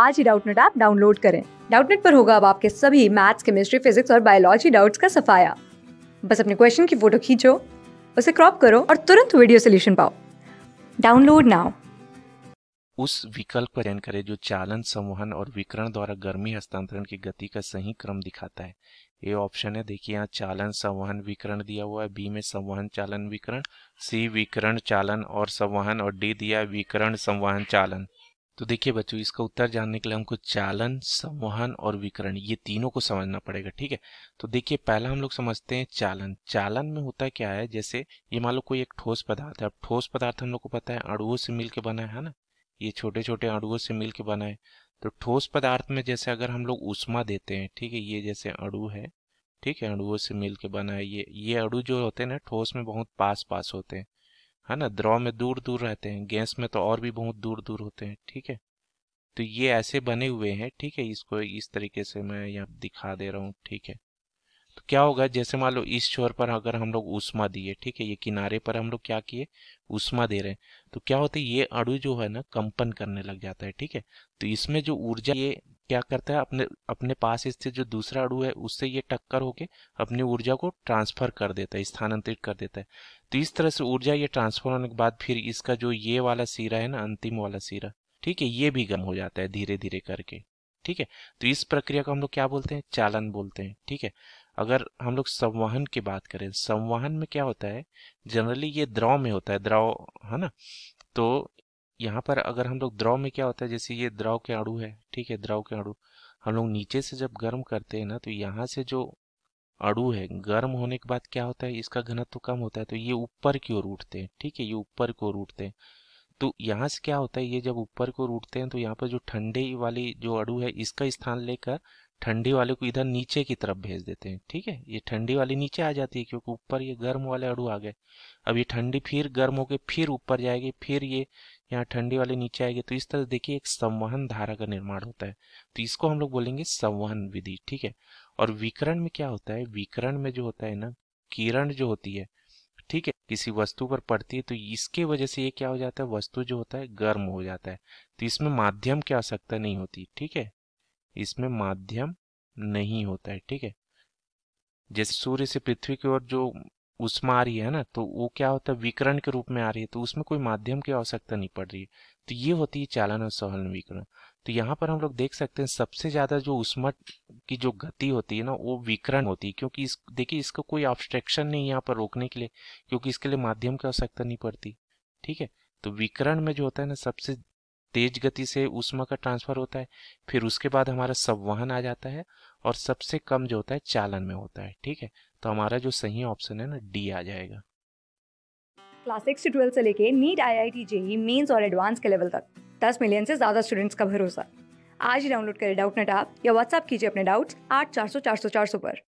आज ही Doubtnut app download करें डाउटनेट पर होगा अब आपके सभी मैथ्स केमिस्ट्री फिजिक्स और बायोलॉजी डाउट्स का सफाया बस अपने क्वेश्चन की फोटो खींचो उसे क्रॉप करो और तुरंत वीडियो सोल्यूशन पाओ डाउनलोड नाउ उस विकल्प पर चयन करें जो चालन संवहन और विकरण द्वारा गर्मी हस्तांतरण की गति का सही क्रम दिखाता है ए ऑप्शन है देखिए यहाँ चालन संवहन विकरण दिया हुआ है बी में संवहन चालन विकरण सी विकरण चालन और संवहन और डी दिया विकरण संवहन चालन तो देखिए बच्चों इसका उत्तर जानने के लिए हमको चालन संवहन और विकरण ये तीनों को समझना पड़ेगा ठीक है तो देखिए पहला हम लोग समझते हैं चालन चालन में होता क्या है जैसे ये मान लो कोई एक ठोस पदार्थ है अब ठोस पदार्थ हम लोग को पता है अड़ुओं से मिल के बना है ना ये छोटे छोटे अड़ुओं से मिल के बना है तो ठोस पदार्थ में जैसे अगर हम लोग उष्मा देते हैं ठीक है ये जैसे अड़ु है ठीक है अड़ुओं से मिल के बना है ये ये अड़ु जो होते हैं ना ठोस में बहुत पास पास होते हैं है ना द्रव में दूर दूर रहते हैं गैस में तो और भी बहुत दूर दूर होते हैं ठीक है तो ये ऐसे बने हुए हैं ठीक है इसको इस तरीके से मैं यहाँ दिखा दे रहा हूँ ठीक है तो क्या होगा जैसे मान लो इस छोर पर अगर हम लोग उष्मा दिए ठीक है ये किनारे पर हम लोग क्या किए उष्मा दे रहे हैं तो क्या होता है ये अड़ू जो है ना कंपन करने लग जाता है ठीक है तो इसमें जो ऊर्जा ये क्या करता है अपने अपने पास स्थित जो दूसरा अणु है उससे ये टक्कर होके अपनी ऊर्जा को ट्रांसफर कर देता है स्थानांतरित कर देता है तो इस तरह से ऊर्जा ये ट्रांसफर होने के बाद फिर इसका जो ये वाला सिरा है ना अंतिम वाला सिरा ठीक है ये भी गम हो जाता है धीरे धीरे करके ठीक है तो इस प्रक्रिया को हम लोग क्या बोलते हैं चालन बोलते हैं ठीक है अगर हम लोग संवहन की बात करें संवहन में क्या होता है जनरली ये द्रव में होता है द्रव है ना तो यहाँ पर अगर हम लोग द्रव में क्या होता है जैसे ये द्रव के अड़ू है ठीक है द्रव के अड़ू हम लोग नीचे से जब गर्म करते हैं ना तो यहाँ से जो अड़ू है गर्म होने के बाद क्या होता है इसका घनत्व तो कम होता है तो ये ऊपर की ओर उठते हैं ठीक है ये ऊपर की ओर उठते हैं तो यहाँ से क्या होता है ये जब ऊपर को उठते हैं तो यहाँ पर जो ठंडे वाली जो अड़ू है इसका स्थान लेकर ठंडी वाले को इधर नीचे की तरफ भेज देते हैं ठीक है ये ठंडी वाली नीचे आ जाती है क्योंकि ऊपर ये गर्म वाले अड़ू आ गए अब ये ठंडी फिर गर्म होकर फिर ऊपर जाएगी फिर ये यहाँ ठंडी वाले नीचे आएगी तो इस तरह देखिए एक संवहन धारा का निर्माण होता है तो इसको हम लोग बोलेंगे संवहन विधि ठीक है और विकरण में क्या होता है विकरण में जो होता है ना किरण जो होती है ठीक है किसी वस्तु पर पड़ती है तो इसके वजह से ये क्या हो जाता है वस्तु जो होता है गर्म हो जाता है तो इसमें माध्यम की आवश्यकता नहीं होती ठीक है इसमें माध्यम नहीं होता है ठीक है जैसे सूर्य से पृथ्वी की ओर जो उष्मा आ रही है ना तो वो क्या होता है विकरण के रूप में आ रही है तो उसमें कोई माध्यम की आवश्यकता नहीं पड़ रही है तो ये होती है चालन और सहलन विकरण तो यहाँ पर हम लोग देख सकते हैं सबसे ज्यादा जो उष्मा की जो गति होती है ना वो विकरण होती है क्योंकि इस देखिए इसका कोई ऑब्स्ट्रेक्शन नहीं यहाँ पर रोकने के लिए क्योंकि इसके लिए माध्यम की आवश्यकता नहीं पड़ती ठीक है तो विकरण में जो होता है ना सबसे तेज गति से ऊष्मा का ट्रांसफर होता है फिर उसके बाद हमारा संवहन आ जाता है और सबसे कम जो होता है चालन में होता है ठीक है तो हमारा जो सही ऑप्शन है ना डी आ जाएगा क्लास सिक्स से ट्वेल्थ से लेके NEET I I T JEE Mains और एडवांस के लेवल तक दस मिलियन से ज्यादा स्टूडेंट्स का भरोसा आज ही डाउनलोड करें डाउट नेट आप या व्हाट्सअप कीजिए अपने डाउट्स आठ चार सौ चार सौ चार सौ पर